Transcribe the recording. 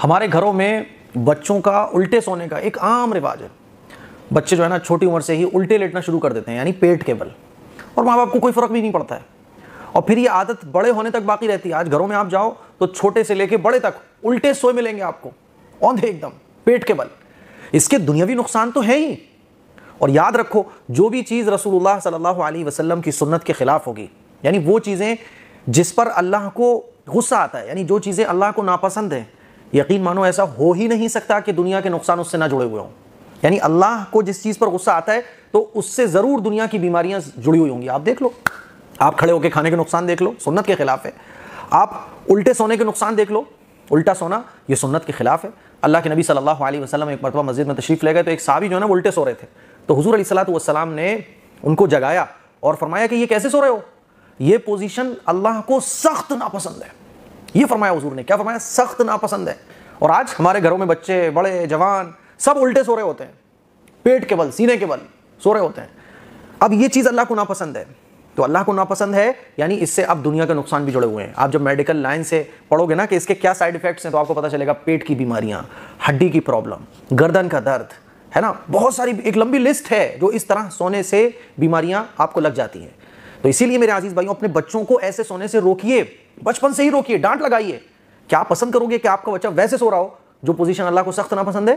हमारे घरों में बच्चों का उल्टे सोने का एक आम रिवाज है बच्चे जो है ना छोटी उम्र से ही उल्टे लेटना शुरू कर देते हैं यानी पेट के बल और माँ बाप को कोई फ़र्क भी नहीं पड़ता है और फिर ये आदत बड़े होने तक बाकी रहती है आज घरों में आप जाओ तो छोटे से लेके बड़े तक उल्टे सोए मिलेंगे आपको औंधे एकदम पेट के बल इसके दुनियावी नुकसान तो है ही और याद रखो जो भी चीज़ रसूलुल्लाह सल्लल्लाहु अलैहि वसल्लम की सुन्नत के ख़िलाफ़ होगी यानी वो चीज़ें जिस पर अल्लाह को गुस्सा आता है यानी जो चीज़ें अल्लाह को नापसंद हैं यकीन मानो ऐसा हो ही नहीं सकता कि दुनिया के नुकसान उससे ना जुड़े हुए हों यानी अल्लाह को जिस चीज़ पर गुस्सा आता है तो उससे ज़रूर दुनिया की बीमारियां जुड़ी हुई होंगी आप देख लो आप खड़े होकर खाने के नुकसान देख लो सुन्नत के खिलाफ है आप उल्टे सोने के नुकसान देख लो उल्टा सोना ये सुन्नत के खिलाफ है अल्लाह के नबी सल्लल्लाहु अलैहि वसल्लम एक मरतबा मस्जिद में तशरीफ़ ले गए तो एक साहबी जो है ना उल्टे सो रहे थे तो हजूर सलाम ने उनको जगाया और फरमाया कि ये कैसे सो रहे हो ये पोजीशन अल्लाह को सख्त नापसंद है ये फरमाया हजूर ने क्या फरमाया सख्त नापसंद है और आज हमारे घरों में बच्चे बड़े जवान सब उल्टे सो रहे होते हैं पेट के बल सीने के बल सो रहे होते हैं अब ये चीज़ अल्लाह को नापसंद है तो अल्लाह को नापसंद है यानी इससे आप दुनिया का नुकसान भी जुड़े हुए हैं आप जब मेडिकल लाइन से पढ़ोगे ना कि इसके क्या साइड इफेक्ट्स हैं तो आपको पता चलेगा पेट की बीमारियां हड्डी की प्रॉब्लम गर्दन का दर्द है ना बहुत सारी एक लंबी लिस्ट है जो इस तरह सोने से बीमारियां आपको लग जाती हैं तो इसीलिए मेरे आजीज भाइयों अपने बच्चों को ऐसे सोने से रोकिए बचपन से ही रोकिए डांट लगाइए क्या पसंद करोगे कि आपका बच्चा वैसे सो रहा हो जो पोजीशन अल्लाह को सख्त ना पसंद है